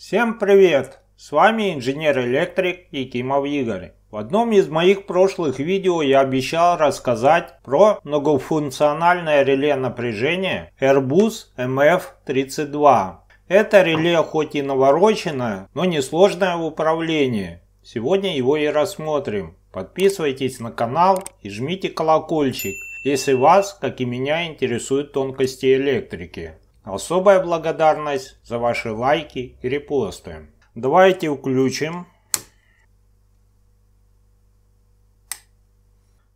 Всем привет! С вами инженер-электрик Якимов Игорь. В одном из моих прошлых видео я обещал рассказать про многофункциональное реле напряжения Airbus MF32. Это реле хоть и навороченное, но несложное в управлении. Сегодня его и рассмотрим. Подписывайтесь на канал и жмите колокольчик, если вас, как и меня, интересуют тонкости электрики. Особая благодарность за ваши лайки и репосты. Давайте включим.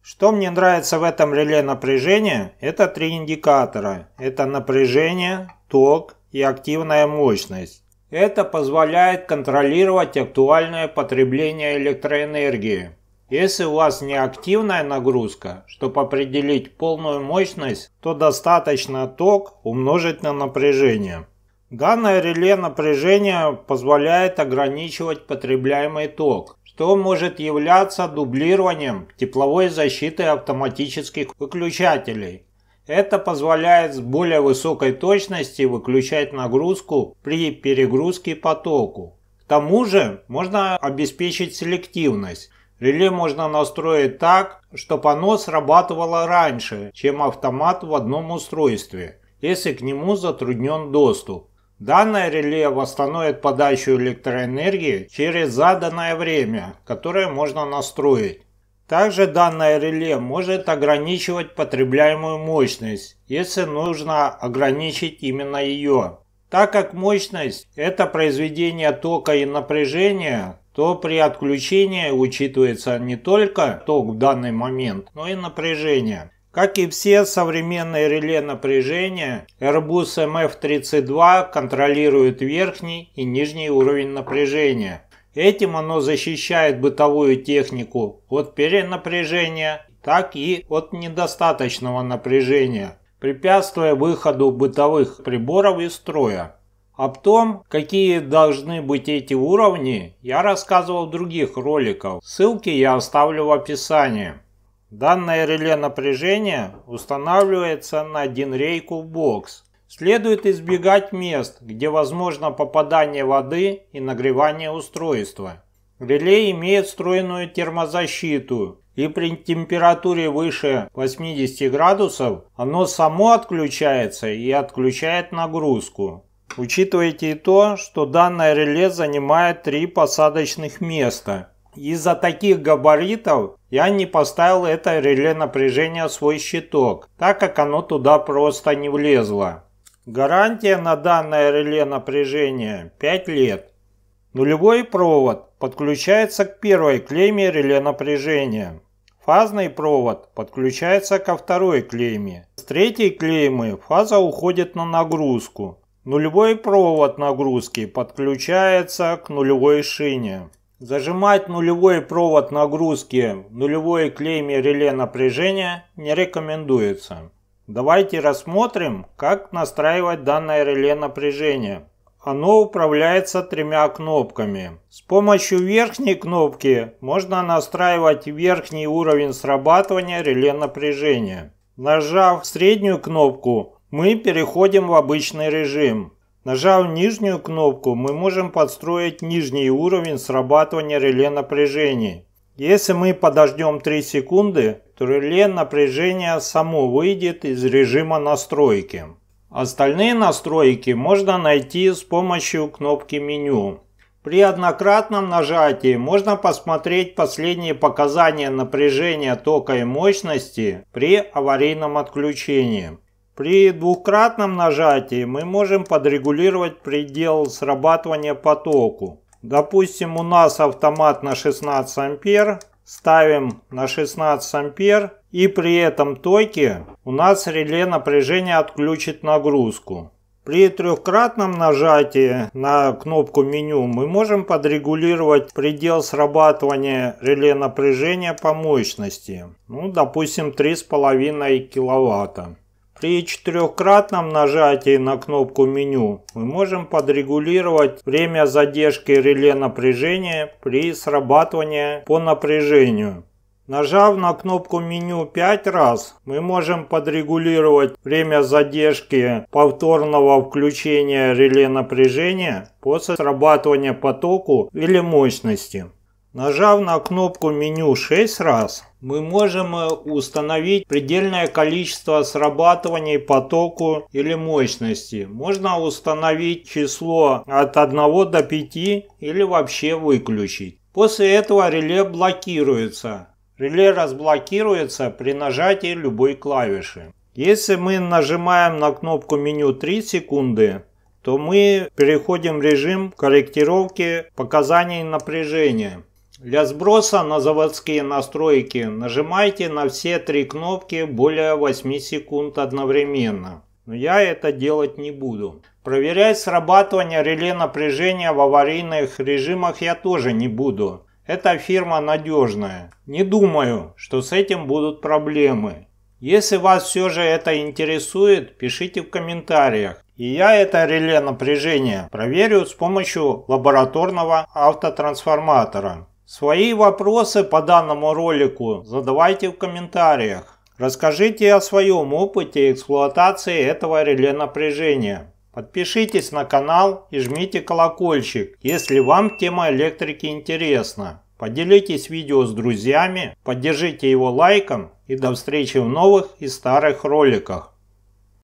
Что мне нравится в этом реле напряжения, это три индикатора. Это напряжение, ток и активная мощность. Это позволяет контролировать актуальное потребление электроэнергии если у вас не активная нагрузка, чтобы определить полную мощность, то достаточно ток умножить на напряжение. Данное реле напряжения позволяет ограничивать потребляемый ток, что может являться дублированием тепловой защиты автоматических выключателей. Это позволяет с более высокой точностью выключать нагрузку при перегрузке потоку. К тому же можно обеспечить селективность, Реле можно настроить так, чтобы оно срабатывало раньше, чем автомат в одном устройстве, если к нему затруднен доступ. Данное реле восстановит подачу электроэнергии через заданное время, которое можно настроить. Также данное реле может ограничивать потребляемую мощность, если нужно ограничить именно ее. Так как мощность – это произведение тока и напряжения, то при отключении учитывается не только ток в данный момент, но и напряжение. Как и все современные реле напряжения, Airbus MF-32 контролирует верхний и нижний уровень напряжения. Этим оно защищает бытовую технику от перенапряжения, так и от недостаточного напряжения, препятствуя выходу бытовых приборов из строя. Об том, какие должны быть эти уровни, я рассказывал в других роликах. Ссылки я оставлю в описании. Данное реле напряжения устанавливается на DIN-рейку в бокс. Следует избегать мест, где возможно попадание воды и нагревание устройства. Реле имеет встроенную термозащиту, и при температуре выше 80 градусов оно само отключается и отключает нагрузку. Учитывайте и то, что данное реле занимает три посадочных места. Из-за таких габаритов я не поставил это реле напряжения в свой щиток, так как оно туда просто не влезло. Гарантия на данное реле напряжения 5 лет. Нулевой провод подключается к первой клейме реле напряжения. Фазный провод подключается ко второй клейме. С третьей клеймы фаза уходит на нагрузку, Нулевой провод нагрузки подключается к нулевой шине. Зажимать нулевой провод нагрузки в нулевой клейме реле напряжения не рекомендуется. Давайте рассмотрим, как настраивать данное реле напряжения. Оно управляется тремя кнопками. С помощью верхней кнопки можно настраивать верхний уровень срабатывания реле напряжения. Нажав среднюю кнопку, мы переходим в обычный режим. Нажав нижнюю кнопку, мы можем подстроить нижний уровень срабатывания реле напряжения. Если мы подождем 3 секунды, то реле напряжения само выйдет из режима настройки. Остальные настройки можно найти с помощью кнопки меню. При однократном нажатии можно посмотреть последние показания напряжения тока и мощности при аварийном отключении. При двукратном нажатии мы можем подрегулировать предел срабатывания потоку. Допустим, у нас автомат на 16 ампер, ставим на 16 ампер и при этом токе у нас реле напряжения отключит нагрузку. При трехкратном нажатии на кнопку меню мы можем подрегулировать предел срабатывания реле напряжения по мощности. Ну, допустим, 3,5 киловатта. При четырехкратном нажатии на кнопку меню мы можем подрегулировать время задержки реле напряжения при срабатывании по напряжению. Нажав на кнопку меню 5 раз, мы можем подрегулировать время задержки повторного включения реле напряжения после срабатывания по току или мощности. Нажав на кнопку меню 6 раз, мы можем э, установить предельное количество срабатываний потоку или мощности. Можно установить число от 1 до 5 или вообще выключить. После этого реле блокируется. Реле разблокируется при нажатии любой клавиши. Если мы нажимаем на кнопку меню 3 секунды, то мы переходим в режим корректировки показаний напряжения. Для сброса на заводские настройки нажимайте на все три кнопки более 8 секунд одновременно. Но я это делать не буду. Проверять срабатывание реле напряжения в аварийных режимах я тоже не буду. Эта фирма надежная. Не думаю, что с этим будут проблемы. Если вас все же это интересует, пишите в комментариях. И я это реле напряжения проверю с помощью лабораторного автотрансформатора. Свои вопросы по данному ролику задавайте в комментариях. Расскажите о своем опыте эксплуатации этого реле напряжения. Подпишитесь на канал и жмите колокольчик, если вам тема электрики интересна. Поделитесь видео с друзьями, поддержите его лайком и до встречи в новых и старых роликах.